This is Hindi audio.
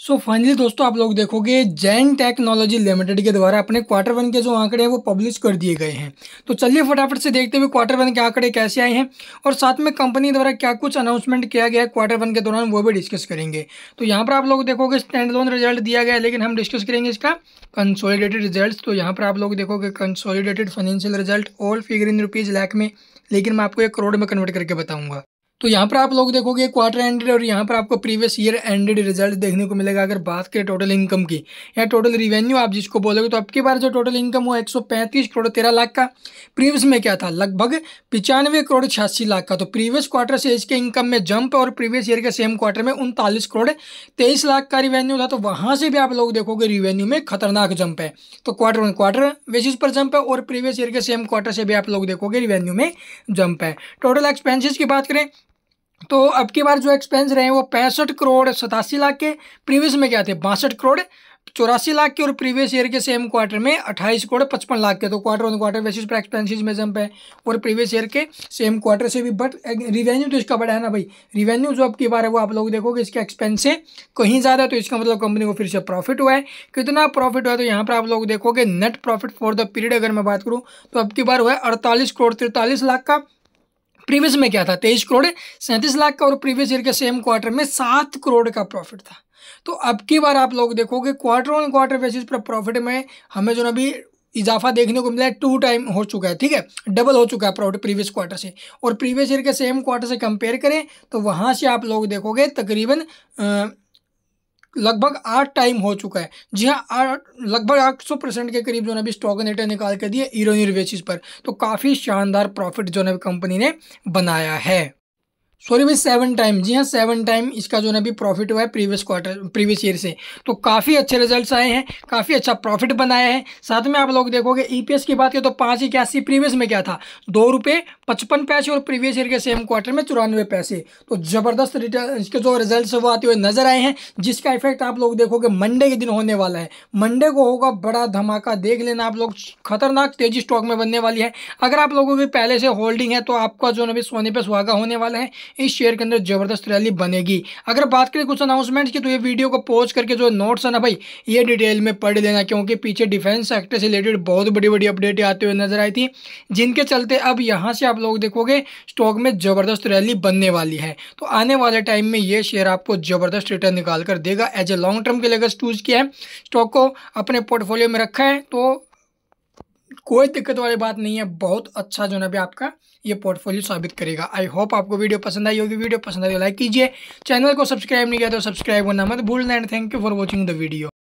सो so फाइनली दोस्तों आप लोग देखोगे जैन टेक्नोलॉजी लिमिटेड के द्वारा अपने क्वार्टर वन के जो आंकड़े हैं वो पब्लिश कर दिए गए हैं तो चलिए फटाफट से देखते हुए क्वार्टर वन के आंकड़े कैसे आए हैं और साथ में कंपनी द्वारा क्या कुछ अनाउंसमेंट किया गया है क्वार्टर वन के दौरान वो भी डिस्कस करेंगे तो यहाँ पर आप लोग देखोगे स्टैंड लोन रिजल्ट दिया गया है लेकिन हम डिस्कस करेंगे इसका कंसोलीडेटेड रिजल्ट तो यहाँ पर आप लोग देखोगे consolidated financial result all figure in rupees lakh में लेकिन मैं आपको एक करोड़ में कन्वर्ट करके बताऊँगा तो यहाँ पर आप लोग देखोगे क्वार्टर एंडेड और यहाँ पर आपको प्रीवियस ईयर एंडेड रिजल्ट देखने को मिलेगा अगर बात करें टोटल इनकम की या टोटल रिवेन्यू आप जिसको बोलोगे तो आपके बार जो टोटल इनकम हुआ एक सौ पैंतीस करोड़ तेरह लाख का प्रीवियस में क्या था लगभग पचानवे करोड़ छियासी लाख का तो प्रीवियस क्वार्टर से इसके इनकम में जंप और प्रीवियस ईयर के सेम क्वार्टर में उनतालीस करोड़ तेईस लाख का रिवेन्यू था तो वहाँ से भी आप लोग देखोगे रिवेन्यू में खतरनाक जंप है तो क्वार्टर वन क्वार्टर बेसिस पर जंप है और प्रीवियस ईयर के सेम क्वार्टर से भी आप लोग देखोगे रिवेन्यू में जंप है टोटल एक्सपेंसिस की बात करें तो अब की बार जो एक्सपेंस रहे हैं वो पैंसठ करोड़ सतासी लाख के प्रीवियस में क्या थे बासठ करोड़ चौरासी लाख के और प्रीवियस ईयर के सेम क्वार्टर में अट्ठाईस करोड़ पचपन लाख के तो क्वार्टर ऑन क्वार्टर बेसिस पर एक्सपेंसिस में जंप है और प्रीवियस ईयर के सेम क्वार्टर से भी बट रिवेन्यू तो इसका बड़ा है ना भाई रिवेन्यू जो अब की बार है वो आप लोग देखोगे इसके एक्सपेंस से कहीं ज़्यादा है तो इसका मतलब कंपनी को फिर से प्रॉफिट हुआ है कितना प्रॉफिट हुआ है तो यहाँ पर आप लोग देखोगे net profit for the period अगर मैं बात करूँ तो अब की बार हुआ है अड़तालीस करोड़ तिरतालीस लाख का प्रीवियस में क्या था तेईस करोड़ सैंतीस लाख का और प्रीवियस ईयर के सेम क्वार्टर में सात करोड़ का प्रॉफिट था तो अब की बार आप लोग देखोगे क्वार्टर ऑन क्वार्टर बेसिस पर प्रॉफिट में हमें जो ना अभी इजाफा देखने को मिला है टू टाइम हो चुका है ठीक है डबल हो चुका है प्रॉफिट प्रीवियस क्वार्टर से और प्रीवियस ईयर के सेम क्वार्टर से कंपेयर करें तो वहाँ से आप लोग देखोगे तकरीबन लगभग आठ टाइम हो चुका है जी हाँ आठ लगभग आठ सौ परसेंट के करीब जो है अभी स्टॉक नेटर निकाल कर दिए ईरोनियर बेसिस पर तो काफ़ी शानदार प्रॉफिट जो है कंपनी ने बनाया है सॉरी भाई सेवन टाइम जी हाँ सेवन टाइम इसका जो है अभी प्रॉफिट हुआ है प्रीवियस क्वार्टर प्रीवियस ईयर से तो काफ़ी अच्छे रिजल्ट्स आए हैं काफ़ी अच्छा प्रॉफिट बनाया है साथ में आप लोग देखोगे ईपीएस की बात करें तो पाँच इक्यासी प्रीवियस में क्या था दो रुपये पचपन पैसे और प्रीवियस ईयर के सेम क्वार्टर में चौरानवे पैसे तो ज़बरदस्त रिटर्न इसके जो रिजल्ट वो आते हुए नज़र आए हैं जिसका इफेक्ट आप लोग देखोगे मंडे के दिन होने वाला है मंडे को होगा बड़ा धमाका देख लेना आप लोग खतरनाक तेजी स्टॉक में बनने वाली है अगर आप लोगों की पहले से होल्डिंग है तो आपका जो है सोने पर सुहागा होने वाला है इस शेयर के अंदर जबरदस्त रैली बनेगी अगर बात करें कुछ अनाउंसमेंट्स की तो ये वीडियो को पोज करके जो नोट्स है ना भाई ये डिटेल में पढ़ लेना क्योंकि पीछे डिफेंस सेक्टर से रिलेटेड बहुत बड़ी बड़ी अपडेट आते हुए नजर आई थी जिनके चलते अब यहाँ से आप लोग देखोगे स्टॉक में ज़बरदस्त रैली बनने वाली है तो आने वाले टाइम में ये शेयर आपको ज़बरदस्त रिटर्न निकाल कर देगा एज ए लॉन्ग टर्म के लिए अगर चूज़ किया है स्टॉक को अपने पोर्टफोलियो में रखा है तो कोई दिक्कत वाली बात नहीं है बहुत अच्छा जो है भी आपका ये पोर्टफोलियो साबित करेगा आई होप आपको वीडियो पसंद आई होगी वीडियो पसंद आई लाइक कीजिए चैनल को सब्सक्राइब नहीं किया तो सब्सक्राइब करना मत भूलना and thank you for watching the video